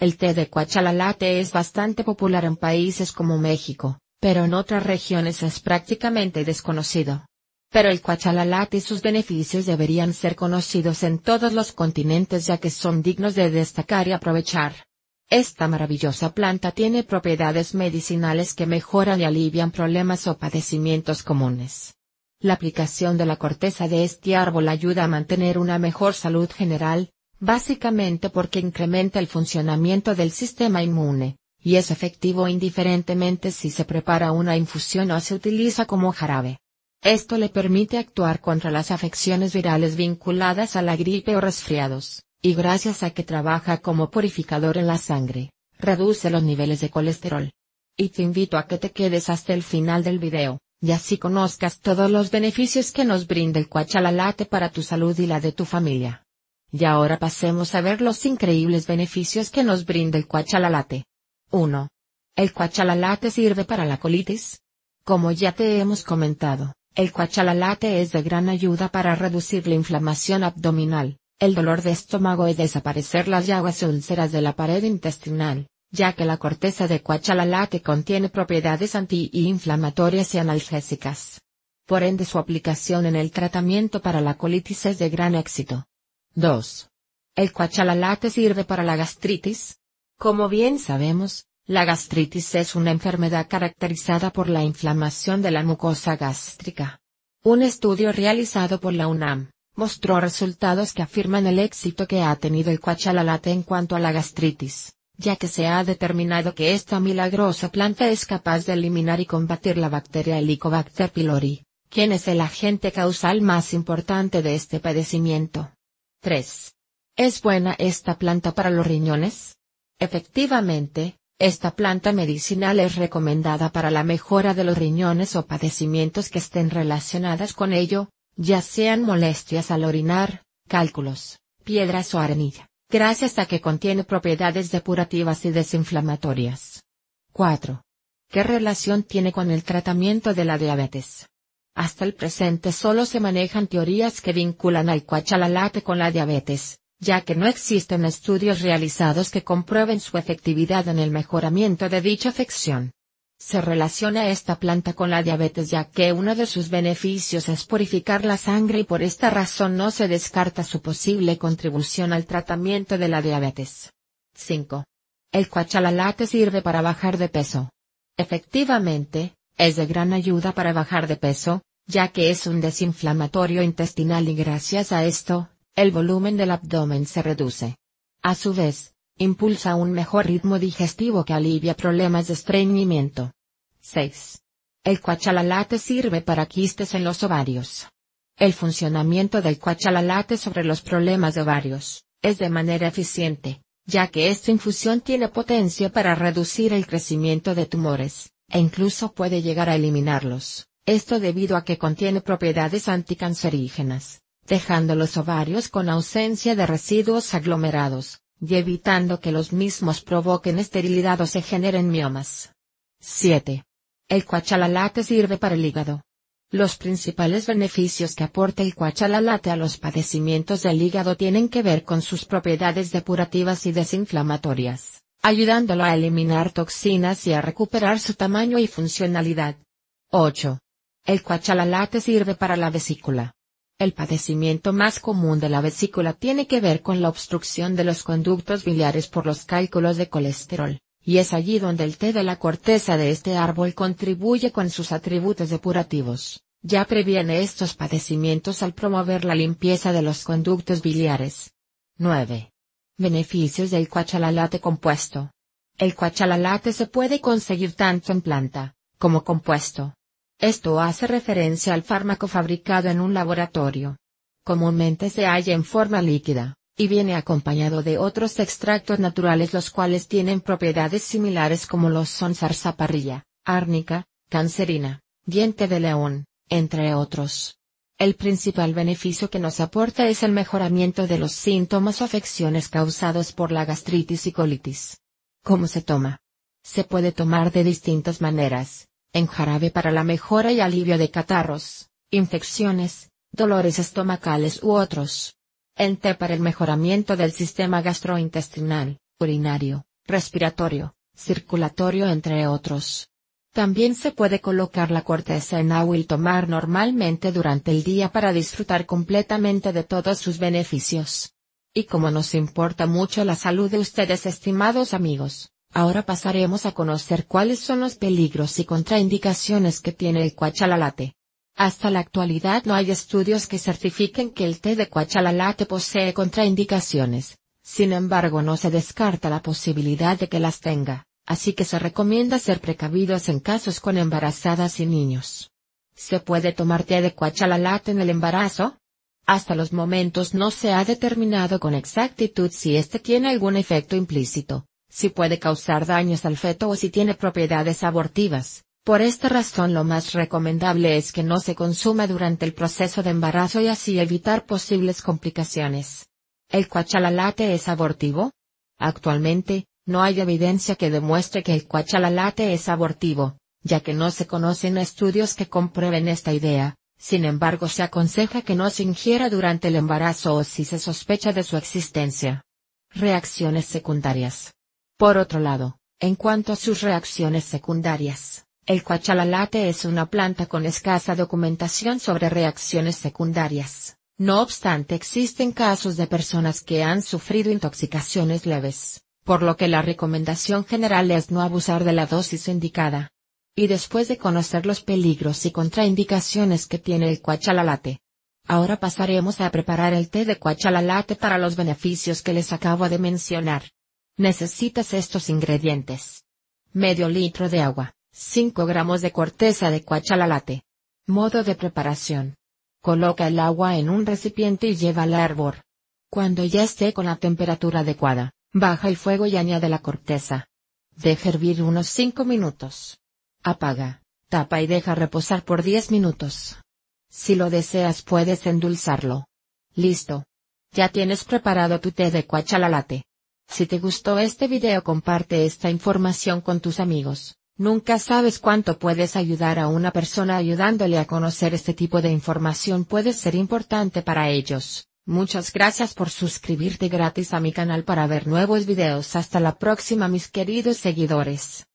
El té de cuachalalate es bastante popular en países como México, pero en otras regiones es prácticamente desconocido. Pero el cuachalalate y sus beneficios deberían ser conocidos en todos los continentes ya que son dignos de destacar y aprovechar. Esta maravillosa planta tiene propiedades medicinales que mejoran y alivian problemas o padecimientos comunes. La aplicación de la corteza de este árbol ayuda a mantener una mejor salud general, básicamente porque incrementa el funcionamiento del sistema inmune, y es efectivo indiferentemente si se prepara una infusión o se utiliza como jarabe. Esto le permite actuar contra las afecciones virales vinculadas a la gripe o resfriados, y gracias a que trabaja como purificador en la sangre, reduce los niveles de colesterol. Y te invito a que te quedes hasta el final del video, y así conozcas todos los beneficios que nos brinda el Coachalalate para tu salud y la de tu familia. Y ahora pasemos a ver los increíbles beneficios que nos brinda el cuachalalate. 1. El cuachalalate sirve para la colitis. Como ya te hemos comentado, el cuachalalate es de gran ayuda para reducir la inflamación abdominal, el dolor de estómago y desaparecer las llagas úlceras de la pared intestinal, ya que la corteza de cuachalalate contiene propiedades antiinflamatorias y analgésicas. Por ende su aplicación en el tratamiento para la colitis es de gran éxito. 2. ¿El cuachalalate sirve para la gastritis? Como bien sabemos, la gastritis es una enfermedad caracterizada por la inflamación de la mucosa gástrica. Un estudio realizado por la UNAM mostró resultados que afirman el éxito que ha tenido el cuachalalate en cuanto a la gastritis, ya que se ha determinado que esta milagrosa planta es capaz de eliminar y combatir la bacteria Helicobacter pylori, quien es el agente causal más importante de este padecimiento. 3. ¿Es buena esta planta para los riñones? Efectivamente, esta planta medicinal es recomendada para la mejora de los riñones o padecimientos que estén relacionadas con ello, ya sean molestias al orinar, cálculos, piedras o arenilla, gracias a que contiene propiedades depurativas y desinflamatorias. 4. ¿Qué relación tiene con el tratamiento de la diabetes? Hasta el presente solo se manejan teorías que vinculan al cuachalalate con la diabetes, ya que no existen estudios realizados que comprueben su efectividad en el mejoramiento de dicha afección. Se relaciona esta planta con la diabetes ya que uno de sus beneficios es purificar la sangre y por esta razón no se descarta su posible contribución al tratamiento de la diabetes. 5. El cuachalalate sirve para bajar de peso. Efectivamente, es de gran ayuda para bajar de peso, ya que es un desinflamatorio intestinal y gracias a esto, el volumen del abdomen se reduce. A su vez, impulsa un mejor ritmo digestivo que alivia problemas de estreñimiento. 6. El cuachalalate sirve para quistes en los ovarios. El funcionamiento del cuachalalate sobre los problemas de ovarios es de manera eficiente, ya que esta infusión tiene potencia para reducir el crecimiento de tumores, e incluso puede llegar a eliminarlos, esto debido a que contiene propiedades anticancerígenas, dejando los ovarios con ausencia de residuos aglomerados, y evitando que los mismos provoquen esterilidad o se generen miomas. 7. El cuachalalate sirve para el hígado. Los principales beneficios que aporta el cuachalalate a los padecimientos del hígado tienen que ver con sus propiedades depurativas y desinflamatorias, ayudándolo a eliminar toxinas y a recuperar su tamaño y funcionalidad. 8. El cuachalalate sirve para la vesícula. El padecimiento más común de la vesícula tiene que ver con la obstrucción de los conductos biliares por los cálculos de colesterol, y es allí donde el té de la corteza de este árbol contribuye con sus atributos depurativos. Ya previene estos padecimientos al promover la limpieza de los conductos biliares. 9. Beneficios del cuachalalate compuesto. El cuachalalate se puede conseguir tanto en planta, como compuesto. Esto hace referencia al fármaco fabricado en un laboratorio. Comúnmente se halla en forma líquida, y viene acompañado de otros extractos naturales los cuales tienen propiedades similares como los son zarzaparrilla, árnica, cancerina, diente de león, entre otros. El principal beneficio que nos aporta es el mejoramiento de los síntomas o afecciones causados por la gastritis y colitis. ¿Cómo se toma? Se puede tomar de distintas maneras, en jarabe para la mejora y alivio de catarros, infecciones, dolores estomacales u otros. En té para el mejoramiento del sistema gastrointestinal, urinario, respiratorio, circulatorio entre otros. También se puede colocar la corteza en agua y tomar normalmente durante el día para disfrutar completamente de todos sus beneficios. Y como nos importa mucho la salud de ustedes estimados amigos, Ahora pasaremos a conocer cuáles son los peligros y contraindicaciones que tiene el cuachalalate. Hasta la actualidad no hay estudios que certifiquen que el té de cuachalalate posee contraindicaciones, sin embargo no se descarta la posibilidad de que las tenga, así que se recomienda ser precavidos en casos con embarazadas y niños. ¿Se puede tomar té de cuachalalate en el embarazo? Hasta los momentos no se ha determinado con exactitud si este tiene algún efecto implícito, si puede causar daños al feto o si tiene propiedades abortivas. Por esta razón lo más recomendable es que no se consuma durante el proceso de embarazo y así evitar posibles complicaciones. ¿El cuachalalate es abortivo? Actualmente, no hay evidencia que demuestre que el cuachalalate es abortivo, ya que no se conocen estudios que comprueben esta idea, sin embargo se aconseja que no se ingiera durante el embarazo o si se sospecha de su existencia. Reacciones secundarias. Por otro lado, en cuanto a sus reacciones secundarias, el cuachalalate es una planta con escasa documentación sobre reacciones secundarias. No obstante existen casos de personas que han sufrido intoxicaciones leves, por lo que la recomendación general es no abusar de la dosis indicada. Y después de conocer los peligros y contraindicaciones que tiene el cuachalalate. Ahora pasaremos a preparar el té de cuachalalate para los beneficios que les acabo de mencionar. Necesitas estos ingredientes. Medio litro de agua, 5 gramos de corteza de cuachalalate. Modo de preparación. Coloca el agua en un recipiente y lleva al árbol Cuando ya esté con la temperatura adecuada, baja el fuego y añade la corteza. Deja hervir unos 5 minutos. Apaga, tapa y deja reposar por 10 minutos. Si lo deseas puedes endulzarlo. Listo. Ya tienes preparado tu té de cuachalalate. Si te gustó este video comparte esta información con tus amigos. Nunca sabes cuánto puedes ayudar a una persona ayudándole a conocer este tipo de información puede ser importante para ellos. Muchas gracias por suscribirte gratis a mi canal para ver nuevos videos. Hasta la próxima mis queridos seguidores.